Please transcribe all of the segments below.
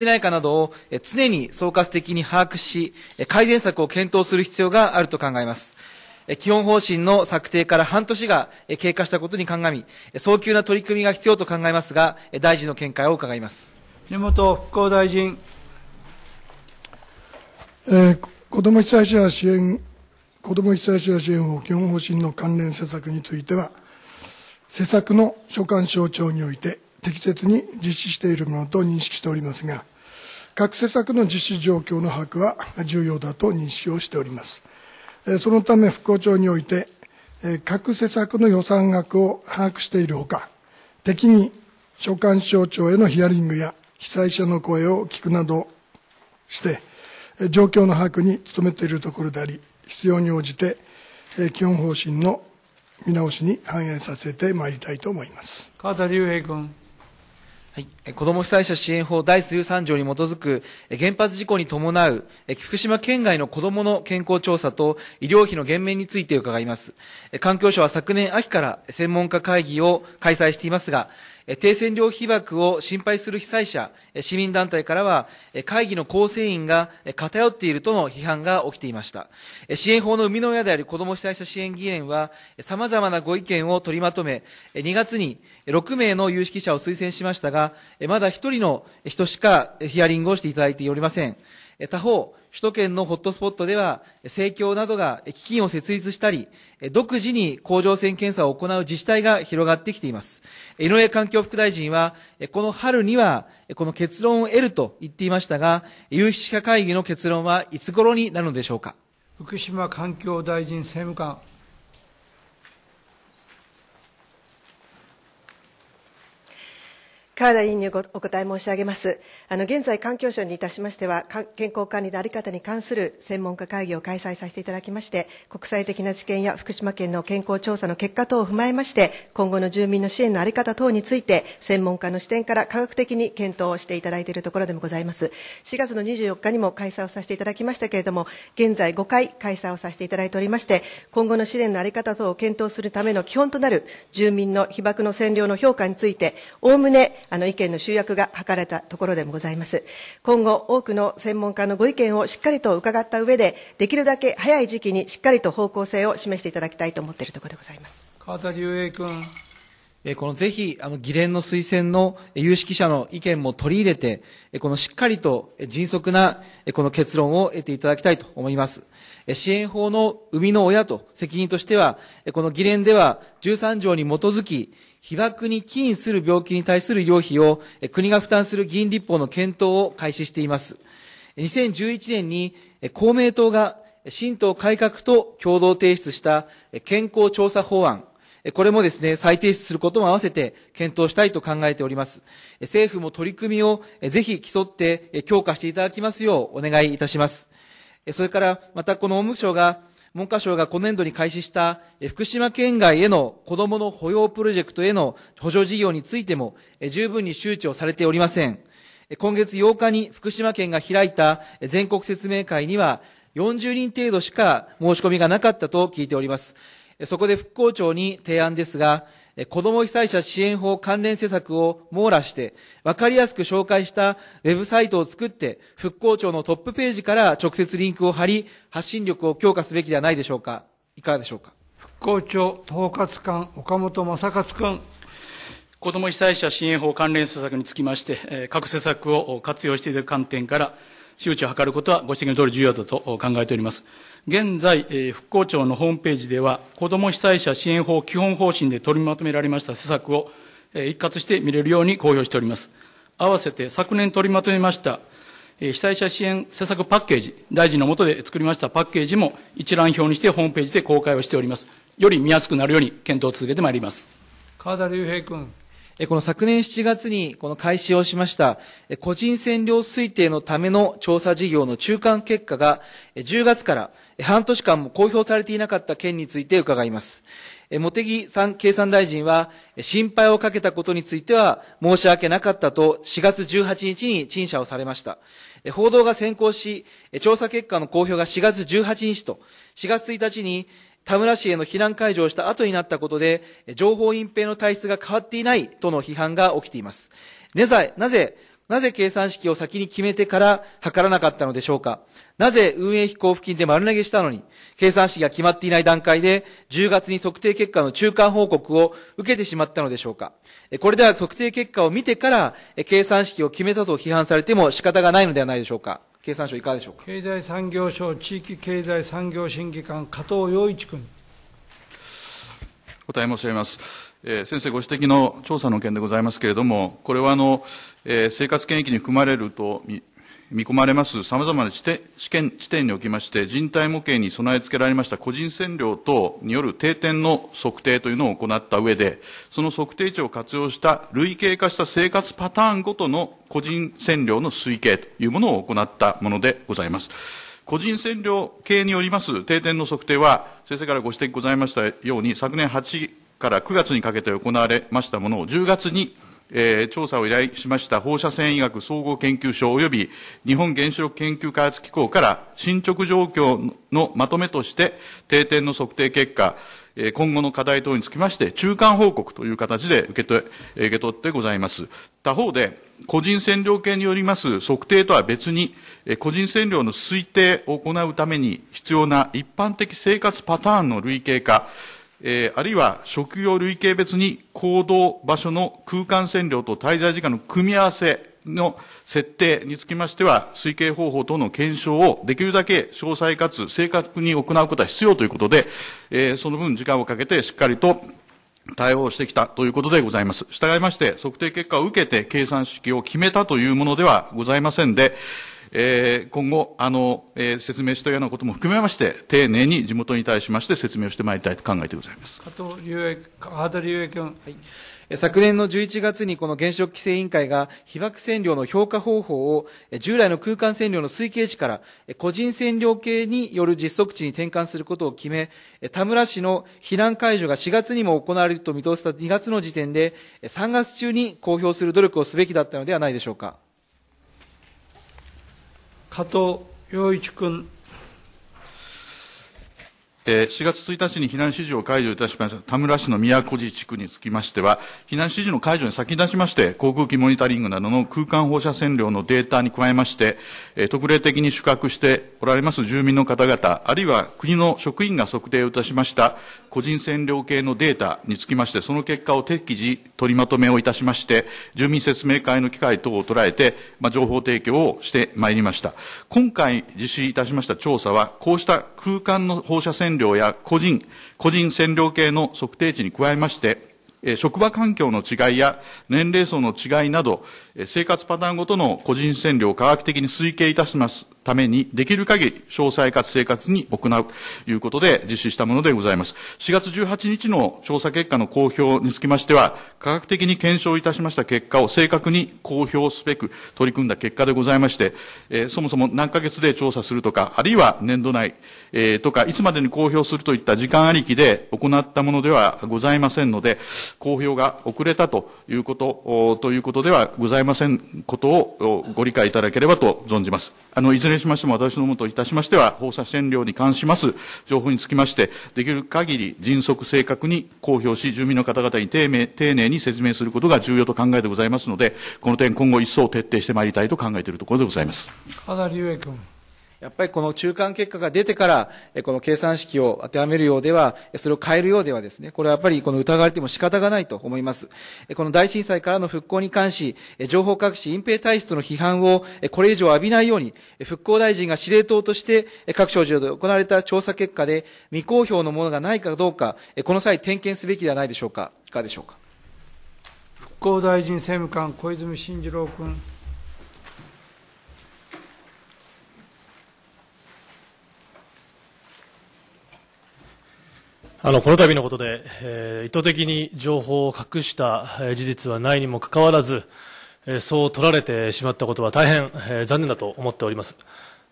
てないかなどを常に総括的に把握し、改善策を検討する必要があると考えます。基本方針の策定から半年が経過したことに鑑み、早急な取り組みが必要と考えますが、大臣の見解を伺います。根本復興大臣。えー、子ども被災者支援、子ども被災者支援法基本方針の関連施策については、施策の所管省庁において適切に実施しているものと認識しておりますが、各施策の実施状況の把握は重要だと認識をしております。そのため、復興庁において、各施策の予算額を把握しているほか、適に所管省庁へのヒアリングや被災者の声を聞くなどして、状況の把握に努めているところであり、必要に応じて、基本方針の見直しに反映させてまいりたいと思います。川田隆平君。はい、子ども被災者支援法第13条に基づく原発事故に伴う福島県外の子どもの健康調査と医療費の減免について伺います。環境省は昨年秋から専門家会議を開催していますが、停戦料被爆を心配する被災者、市民団体からは、会議の構成員が偏っているとの批判が起きていました。支援法の生みの親である子ども被災者支援議員は、様々なご意見を取りまとめ、2月に6名の有識者を推薦しましたが、まだ1人の人しかヒアリングをしていただいておりません。他方、首都圏のホットスポットでは、政教などが基金を設立したり、独自に甲状腺検査を行う自治体が広がってきています。井上環境副大臣は、この春には、この結論を得ると言っていましたが、有識者会議の結論はいつ頃になるのでしょうか。福島環境大臣政務官。川田委員にお答え申し上げます。あの、現在、環境省にいたしましては、健康管理のあり方に関する専門家会議を開催させていただきまして、国際的な知見や福島県の健康調査の結果等を踏まえまして、今後の住民の支援のあり方等について、専門家の視点から科学的に検討をしていただいているところでもございます。4月の24日にも開催をさせていただきましたけれども、現在5回開催をさせていただいておりまして、今後の支援のあり方等を検討するための基本となる住民の被爆の占領の評価について、おおむねあの意見の集約が図れたところでもございます今後多くの専門家のご意見をしっかりと伺った上でできるだけ早い時期にしっかりと方向性を示していただきたいと思っているところでございます川田隆英君えこのぜひ、あの、議連の推薦の有識者の意見も取り入れて、このしっかりと迅速な、この結論を得ていただきたいと思います。支援法の生みの親と責任としては、この議連では13条に基づき、被爆に起因する病気に対する医療費を国が負担する議員立法の検討を開始しています。2011年に公明党が新党改革と共同提出した健康調査法案、これもですね、再提出することも合わせて検討したいと考えております。政府も取り組みをぜひ競って強化していただきますようお願いいたします。それから、またこの文部省が文科省が今年度に開始した福島県外への子どもの保養プロジェクトへの補助事業についても十分に周知をされておりません。今月8日に福島県が開いた全国説明会には40人程度しか申し込みがなかったと聞いております。そこで復興庁に提案ですが、子ども被災者支援法関連施策を網羅して、分かりやすく紹介したウェブサイトを作って、復興庁のトップページから直接リンクを貼り、発信力を強化すべきではないでしょうか。いかがでしょうか。復興庁統括官、岡本正勝君。子ども被災者支援法関連施策につきまして、各施策を活用している観点から、周知を図ることはご指摘のとおり重要だと考えております。現在、復興庁のホームページでは、子ども被災者支援法基本方針で取りまとめられました施策を一括して見れるように公表しております。合わせて昨年取りまとめました被災者支援施策パッケージ、大臣の下で作りましたパッケージも一覧表にしてホームページで公開をしております。より見やすくなるように検討を続けてまいります。川田隆平君。この昨年7月にこの開始をしました個人占領推定のための調査事業の中間結果が10月から半年間も公表されていなかった件について伺います。茂木さん経産大臣は、心配をかけたことについては申し訳なかったと4月18日に陳謝をされました。報道が先行し、調査結果の公表が4月18日と、4月1日に田村市への避難解除をした後になったことで、情報隠蔽の体質が変わっていないとの批判が起きています。なぜ、なぜ、なぜ計算式を先に決めてから測らなかったのでしょうかなぜ運営費交付金で丸投げしたのに、計算式が決まっていない段階で、10月に測定結果の中間報告を受けてしまったのでしょうかこれでは測定結果を見てから、計算式を決めたと批判されても仕方がないのではないでしょうか経産省、いかがでしょうか経済産業省地域経済産業審議官、加藤洋一君。お答え申し上げます。え先生ご指摘の調査の件でございますけれども、これはあの、え生活圏域に含まれると見込まれます様々な地点地点におきまして、人体模型に備え付けられました個人線量等による定点の測定というのを行った上で、その測定値を活用した類型化した生活パターンごとの個人線量の推計というものを行ったものでございます。個人線量計によります定点の測定は、先生からご指摘ございましたように、昨年8から9月にかけて行われましたものを10月にえー、調査を依頼しました放射線医学総合研究所及び日本原子力研究開発機構から進捗状況のまとめとして定点の測定結果、えー、今後の課題等につきまして中間報告という形で受け取受け取ってございます。他方で個人線量計によります測定とは別に、えー、個人線量の推定を行うために必要な一般的生活パターンの類型化、えー、あるいは職業類型別に行動場所の空間占領と滞在時間の組み合わせの設定につきましては、推計方法等の検証をできるだけ詳細かつ正確に行うことは必要ということで、えー、その分時間をかけてしっかりと対応してきたということでございます。従いまして、測定結果を受けて計算式を決めたというものではございませんで、えー、今後、あの、えー、説明したようなことも含めまして、丁寧に地元に対しまして説明をしてまいりたいと考えてございます。加藤隆英、加藤隆英君。はい。昨年の11月にこの原子力規制委員会が被爆線量の評価方法を従来の空間線量の推計値から個人線量計による実測値に転換することを決め、田村市の避難解除が4月にも行われると見通した2月の時点で3月中に公表する努力をすべきだったのではないでしょうか。加藤陽一君え4月1日に避難指示を解除いたしました田村市の宮古寺地区につきましては、避難指示の解除に先立ちまして、航空機モニタリングなどの空間放射線量のデータに加えまして、え特例的に宿泊しておられます住民の方々、あるいは国の職員が測定をいたしました個人線量計のデータにつきまして、その結果を適時取りまとめをいたしまして、住民説明会の機会等を捉えて、まあ、情報提供をしてまいりました。今回実施いたしました調査は、こうした空間の放射線量や個人、個人線量計の測定値に加えまして、職場環境の違いや年齢層の違いなど、生活パターンごとの個人線量を科学的に推計いたします。ために、できる限り詳細かつ生活に行うということで実施したものでございます。4月18日の調査結果の公表につきましては、科学的に検証いたしました結果を正確に公表すべく取り組んだ結果でございまして、えー、そもそも何ヶ月で調査するとか、あるいは年度内、えー、とか、いつまでに公表するといった時間ありきで行ったものではございませんので、公表が遅れたということ、ということではございませんことをご理解いただければと存じます。あの、いずれしましても、私どもといたしましては、放射線量に関します情報につきまして、できる限り迅速正確に公表し、住民の方々に丁寧丁寧に説明することが重要と考えてございますので、この点今後一層徹底してまいりたいと考えているところでございます。加田隆君。やっぱりこの中間結果が出てから、この計算式を当てはめるようでは、それを変えるようではですね、これはやっぱりこの疑われても仕方がないと思います。この大震災からの復興に関し、情報隠し、隠蔽体質の批判をこれ以上浴びないように、復興大臣が司令塔として各省庁で行われた調査結果で未公表のものがないかどうか、この際点検すべきではないでしょうか。いかがでしょうか。復興大臣政務官小泉進次郎君。あのこの度のことで、えー、意図的に情報を隠した事実はないにもかかわらず、えそう取られてしまったことは大変、え残念だと思っております、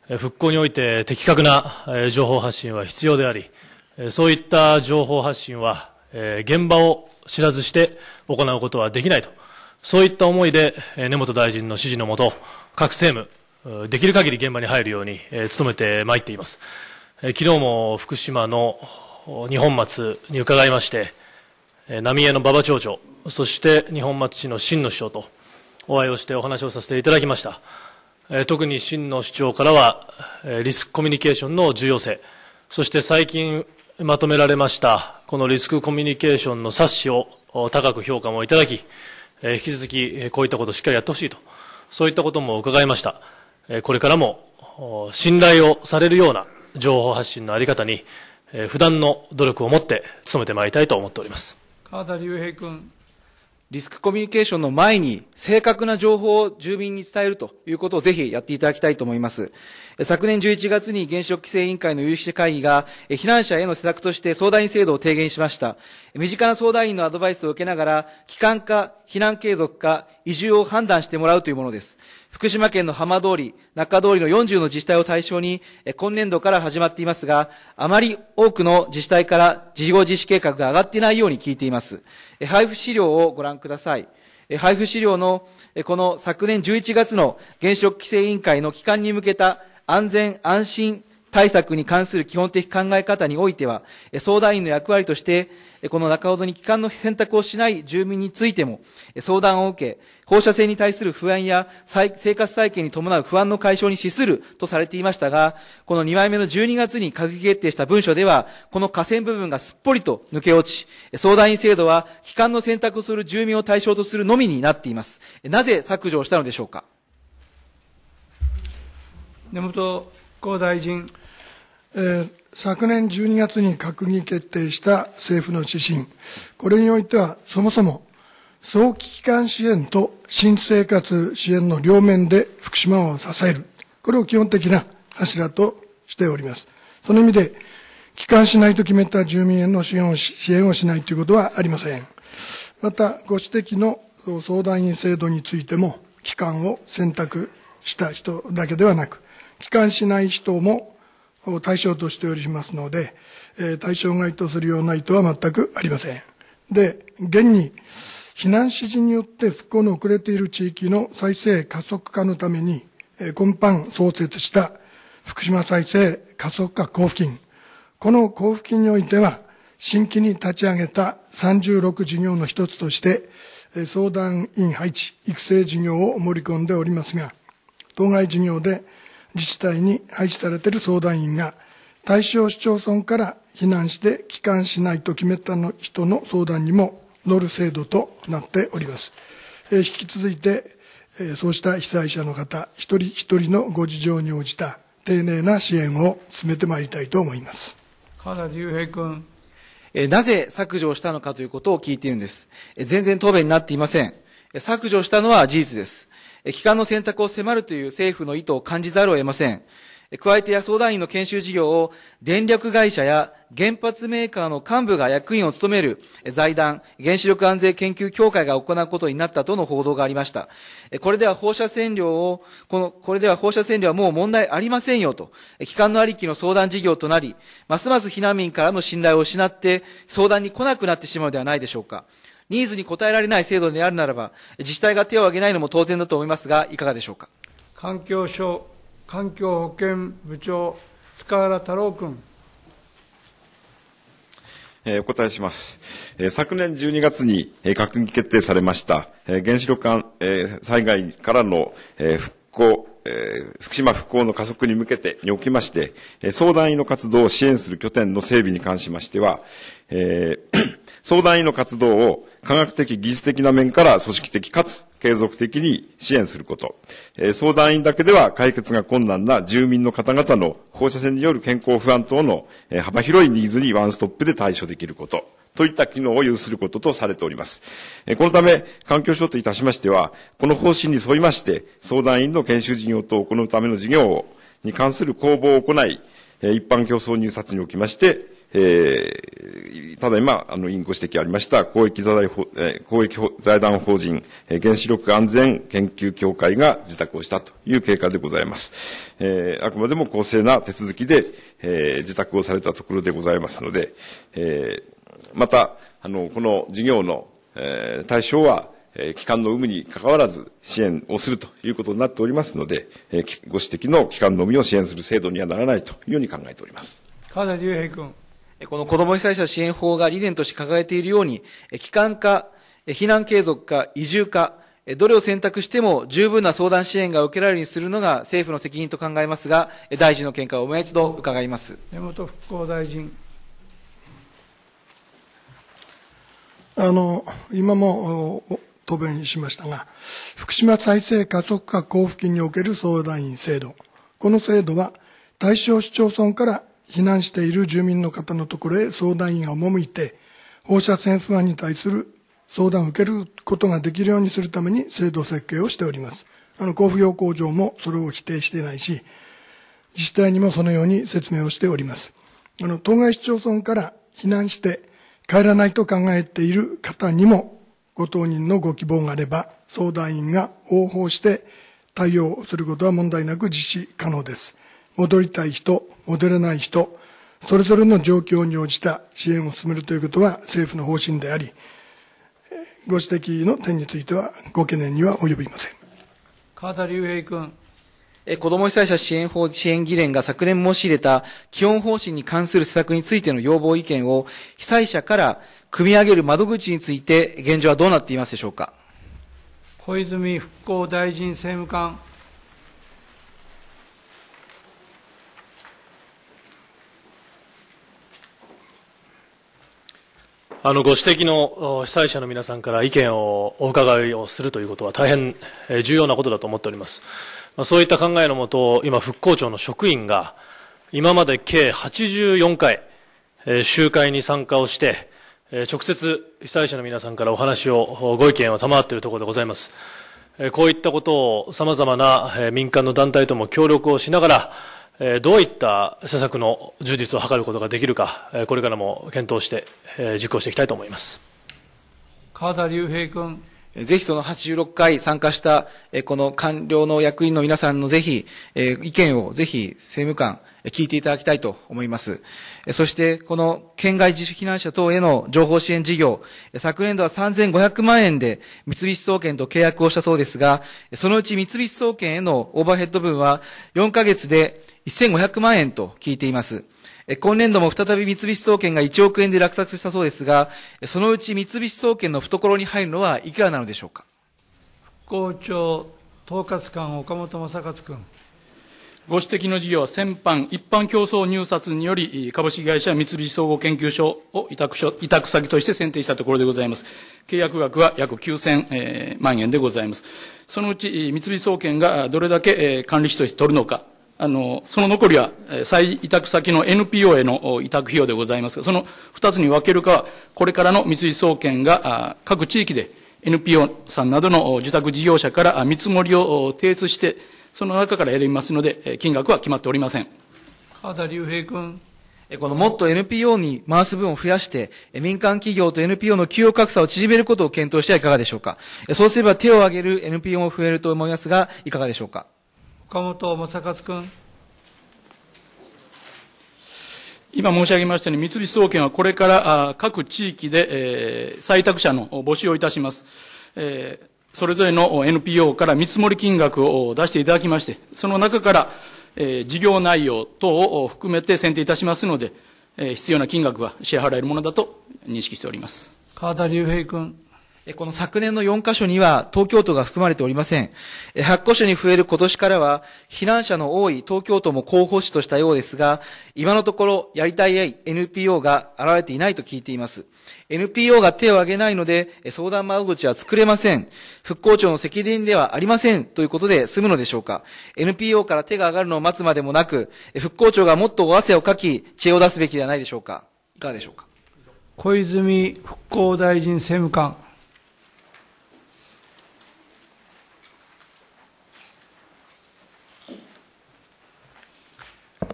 え復興において的確な、え情報発信は必要であり、えそういった情報発信は、え現場を知らずして行うことはできないとそういった思いで、え根本大臣の指示のもと各政務できる限り現場に入るように、え努めてまいっています、え昨日も福島の二本松に伺いまして浪江の馬場町長そして二本松市の真の市長とお会いをしてお話をさせていただきました特に真の市長からはリスクコミュニケーションの重要性そして最近まとめられましたこのリスクコミュニケーションの冊子を高く評価もいただき引き続きこういったことをしっかりやってほしいとそういったことも伺いましたこれからも信頼をされるような情報発信のあり方にえー、不断の努力を持って努めてまいりたいと思っております川田隆平君リスクコミュニケーションの前に正確な情報を住民に伝えるということをぜひやっていただきたいと思います。昨年11月に原子力規制委員会の有識者会議が避難者への施策として相談員制度を提言しました。身近な相談員のアドバイスを受けながら、帰還か避難継続か移住を判断してもらうというものです。福島県の浜通り、中通りの40の自治体を対象に、今年度から始まっていますが、あまり多くの自治体から事業実施計画が上がっていないように聞いています。配布資料をご覧ください。配布資料の、この昨年11月の原子力規制委員会の期間に向けた安全安心対策に関する基本的考え方においては、相談員の役割として、この中ほどに帰還の選択をしない住民についても、相談を受け、放射線に対する不安や生活再建に伴う不安の解消に資するとされていましたが、この2枚目の12月に閣議決定した文書では、この河川部分がすっぽりと抜け落ち、相談員制度は帰還の選択をする住民を対象とするのみになっています。なぜ削除をしたのでしょうか。根本厚大臣。え昨年12月に閣議決定した政府の指針、これにおいては、そもそも早期帰還支援と新生活支援の両面で福島を支える、これを基本的な柱としております。その意味で、帰還しないと決めた住民への支援を支援をしないということはありません。また、ご指摘の相談員制度についても、帰還を選択した人だけではなく、帰還しない人もを対象としておりますので、え対象外とするような意図は全くありません。で、現に、避難指示によって復興の遅れている地域の再生加速化のために、今般創設した福島再生加速化交付金。この交付金においては、新規に立ち上げた36事業の一つとして、相談員配置、育成事業を盛り込んでおりますが、当該事業で自治体に配置されている相談員が対象市町村から避難して帰還しないと決めたの人の相談にも乗る制度となっております。えー、引き続いて、えー、そうした被災者の方一人一人のご事情に応じた丁寧な支援を進めてまいりたいと思います。金田隆平君。えなぜ削除したのかということを聞いているんです。え全然答弁になっていません。削除したのは事実です。帰還の選択を迫るという政府の意図を感じざるを得ません。加えて野相談員の研修事業を電力会社や原発メーカーの幹部が役員を務める財団原子力安全研究協会が行うことになったとの報道がありました。これでは放射線量を、この、これでは放射線量はもう問題ありませんよと、機関のありきの相談事業となり、ますます避難民からの信頼を失って相談に来なくなってしまうではないでしょうか。ニーズに応えられない制度であるならば、自治体が手を挙げないのも当然だと思いますが、いかがでしょうか。環境省環境保健部長、塚原太郎君。お答えします。昨年12月に閣議決定されました原子力災害からの復興、福島復興の加速に向けてにおきまして、相談員の活動を支援する拠点の整備に関しましては、えー相談員の活動を科学的、技術的な面から組織的かつ継続的に支援すること。相談員だけでは解決が困難な住民の方々の放射線による健康不安等の幅広いニーズにワンストップで対処できること。といった機能を有することとされております。このため、環境省といたしましては、この方針に沿いまして、相談員の研修事業等を行うための事業に関する公募を行い、一般競争入札におきまして、えー、ただいま、あの、委員ご指摘ありました公益財団法、えー、公益財団法人、えー、原子力安全研究協会が自宅をしたという経過でございます。えー、あくまでも公正な手続きで、えー、自宅をされたところでございますので、えー、また、あの、この事業の、えー、対象は、えー、機関の有無に関わらず支援をするということになっておりますので、えー、ご指摘の機関のみを支援する制度にはならないというように考えております。川田隆平君。この子ども被災者支援法が理念として掲げているように、帰還化、避難継続か、移住か、どれを選択しても十分な相談支援が受けられるようにするのが政府の責任と考えますが、大臣の見解をもう一度伺います根本復興大臣。あの今も答弁しましたが、福島再生加速化交付金における相談員制度、この制度は対象市町村から避難している住民の方のところへ相談員が赴いて、放射線不安に対する相談を受けることができるようにするために制度設計をしております。あの、交付要工場もそれを否定してないし、自治体にもそのように説明をしております。あの、当該市町村から避難して帰らないと考えている方にも、ご当人のご希望があれば、相談員が応報して対応することは問題なく実施可能です。戻りたい人、戻れない人、それぞれの状況に応じた支援を進めるということは政府の方針であり、ご指摘の点についてはご懸念には及びません。川田隆平君。子ども被災者支援法支援議連が昨年申し入れた基本方針に関する施策についての要望意見を被災者から組み上げる窓口について現状はどうなっていますでしょうか。小泉復興大臣政務官。あのご指摘の被災者の皆さんから意見をお伺いをするということは大変重要なことだと思っております、まあ、そういった考えのもと今復興庁の職員が今まで計84回集会に参加をして直接被災者の皆さんからお話をご意見を賜っているところでございますこういったことをさまざまな民間の団体とも協力をしながらどういった施策の充実を図ることができるか、これからも検討して、実行していきたいと思います。川田隆平君。ぜひその86回参加した、この官僚の役員の皆さんのぜひ、意見をぜひ政務官、聞いていただきたいと思います。そして、この県外自主避難者等への情報支援事業、昨年度は3500万円で三菱総研と契約をしたそうですが、そのうち三菱総研へのオーバーヘッド分は4ヶ月で1500万円と聞いています。今年度も再び三菱総研が1億円で落札したそうですが、そのうち三菱総研の懐に入るのはいくらなのでしょうか。復興庁統括官岡本正勝君。ご指摘の事業、は先般、一般競争入札により、株式会社三菱総合研究所を委託所委託先として選定したところでございます。契約額は約9000万円でございます。そのうち、三菱総研がどれだけ管理費として取るのか、あの、その残りは、再委託先の NPO への委託費用でございますが、その二つに分けるかは、これからの三菱総研が各地域で NPO さんなどの受託事業者から見積もりを提出して、その中から選びますので、金額は決まっておりません。川田隆平君。このもっと NPO に回す分を増やして、民間企業と NPO の給与格差を縮めることを検討してはいかがでしょうか。そうすれば手を挙げる NPO も増えると思いますが、いかがでしょうか。岡本正勝君。今申し上げましたように、三菱総研はこれから各地域で、え採択者の募集をいたします。えーそれぞれの NPO から見積もり金額を出していただきまして、その中から、えー、事業内容等を含めて選定いたしますので、えー、必要な金額は支払えるものだと認識しております。川田隆平君。この昨年の4カ所には東京都が含まれておりません。8カ所に増える今年からは避難者の多い東京都も候補地としたようですが、今のところやりたい NPO が現れていないと聞いています。NPO が手を挙げないので相談窓口は作れません。復興庁の責任ではありませんということで済むのでしょうか。NPO から手が上がるのを待つまでもなく、復興庁がもっとお汗をかき、知恵を出すべきではないでしょうか。いかがでしょうか。小泉復興大臣政務官。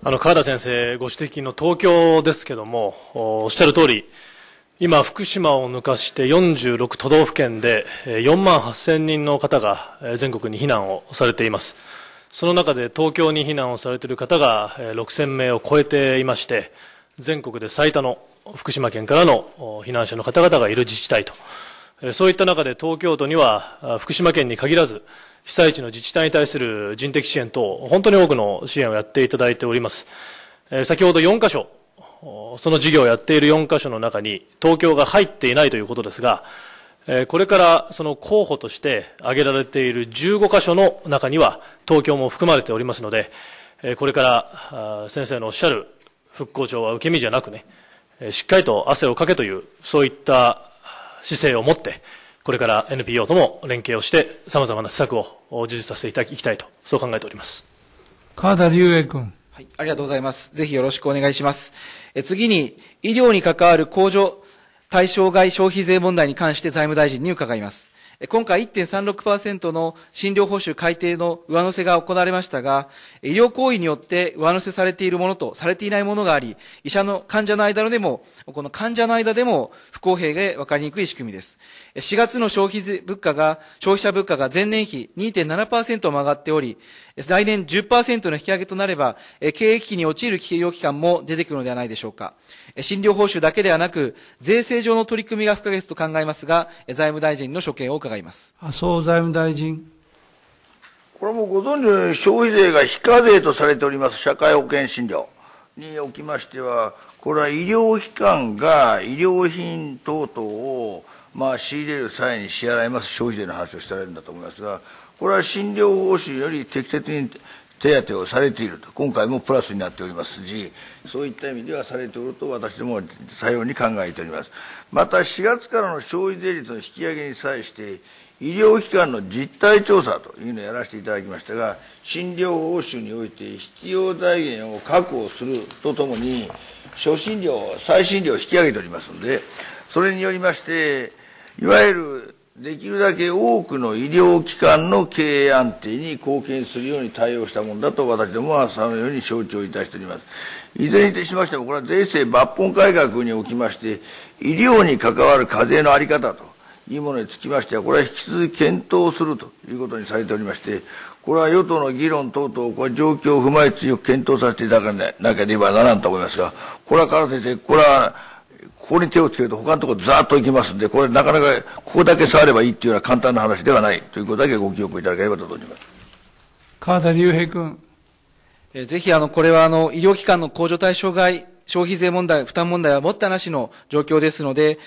あの、川田先生ご指摘の東京ですけども、おっしゃる通り、今、福島を抜かして46都道府県で4万8000人の方が全国に避難をされています。その中で東京に避難をされている方が6000名を超えていまして、全国で最多の福島県からの避難者の方々がいる自治体と。そういった中で東京都には福島県に限らず、被災地の自治体に対する人的支援等、本当に多くの支援をやっていただいております。え先ほど4カ所、その事業をやっている4カ所の中に東京が入っていないということですが、えこれからその候補として挙げられている15カ所の中には東京も含まれておりますので、えこれから先生のおっしゃる復興庁は受け身じゃなくね、しっかりと汗をかけという、そういった姿勢を持って、これから NPO とも連携をして、さまざまな施策を充実させていただきたいと、そう考えております。川田隆英君。はい、ありがとうございます。ぜひよろしくお願いします。え次に、医療に関わる控除対象外消費税問題に関して財務大臣に伺います。今回1.36%の診療報酬改定の上乗せが行われましたが、医療行為によって上乗せされているものとされていないものがあり、医者の患者の間でも、この患者の間でも不公平で分かりにくい仕組みです。4月の消費物価が、消費者物価が前年比2.7%を曲がっており、来年10%の引き上げとなれば、経営危機に陥る企業機関も出てくるのではないでしょうか。診療報酬だけではなく、税制上の取り組みが不可欠と考えますが、財務大臣の所見を伺います。麻生財務大臣。これもご存知のように、消費税が非課税とされております社会保険診療におきましては、これは医療機関が医療品等々をまあ仕入れる際に支払います消費税の話をしてられるんだと思いますが、これは診療報酬より適切に手当をされていると今回もプラスになっておりますしそういった意味ではされておると私どもはさように考えておりますまた4月からの消費税率の引き上げに際して医療機関の実態調査というのをやらせていただきましたが診療報酬において必要財源を確保するとともに初診料再診料を引き上げておりますのでそれによりましていわゆるできるだけ多くの医療機関の経営安定に貢献するように対応したものだと私どもはそのように承知をいたしております。いずれにしましても、これは税制抜本改革におきまして、医療に関わる課税のあり方というものにつきましては、これは引き続き検討するということにされておりまして、これは与党の議論等々、これ状況を踏まえ強よく検討させていただかなければならんと思いますが、これはから先生、これはここに手をつけると他のところざーっといきますんでこれなかなかここだけ触ればいいっていうのは簡単な話ではないということだけご記憶いただければと存じます川田隆平君えぜひあのこれはあの医療機関の控除対象外消費税問題負担問題はもったなしの状況ですので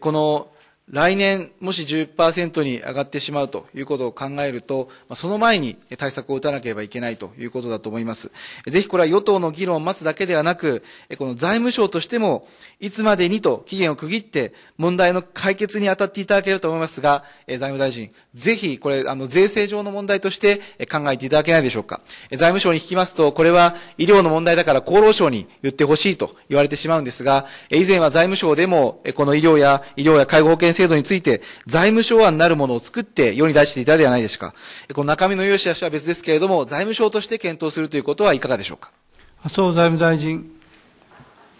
この来年、もし10%に上がってしまうということを考えると、その前に対策を打たなければいけないということだと思います。ぜひこれは与党の議論を待つだけではなく、この財務省としても、いつまでにと期限を区切って、問題の解決に当たっていただければと思いますが、財務大臣、ぜひこれ、あの、税制上の問題として考えていただけないでしょうか。財務省に聞きますと、これは医療の問題だから厚労省に言ってほしいと言われてしまうんですが、以前は財務省でも、この医療や、医療や介護保険制度について財務省案なるものを作って世に出していたではないですか。この中身の有志悪しは別ですけれども、財務省として検討するということはいかがでしょうか。麻生財務大臣。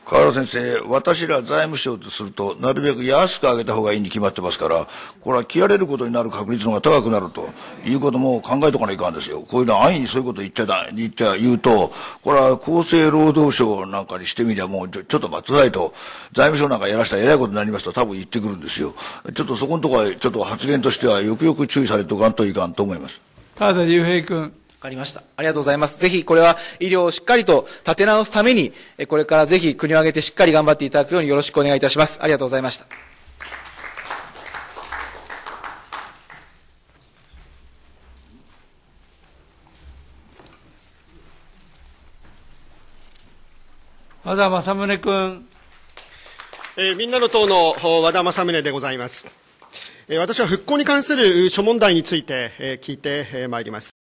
河原先生、私ら財務省とすると、なるべく安く上げた方がいいに決まってますから、これは切られることになる確率の方が高くなるということも考えとかないかんですよ。こういうのは安易にそういうこと言っちゃ言っちゃ言うと、これは厚生労働省なんかにしてみりゃもうちょちょっと待つないと、財務省なんかやらしたらえらいことになりますと多分言ってくるんですよ。ちょっとそこのところは、ちょっと発言としてはよくよく注意されておかんといかんと思います。川田隆平君。かりました。ありがとうございます。ぜひこれは医療をしっかりと立て直すために、これからぜひ国を挙げてしっかり頑張っていただくようによろしくお願いいたします。ありがとうございました。和田政宗君。えー、みんなの党の和田政宗でございます。えー、私は復興に関する諸問題について、えー、聞いてまいります。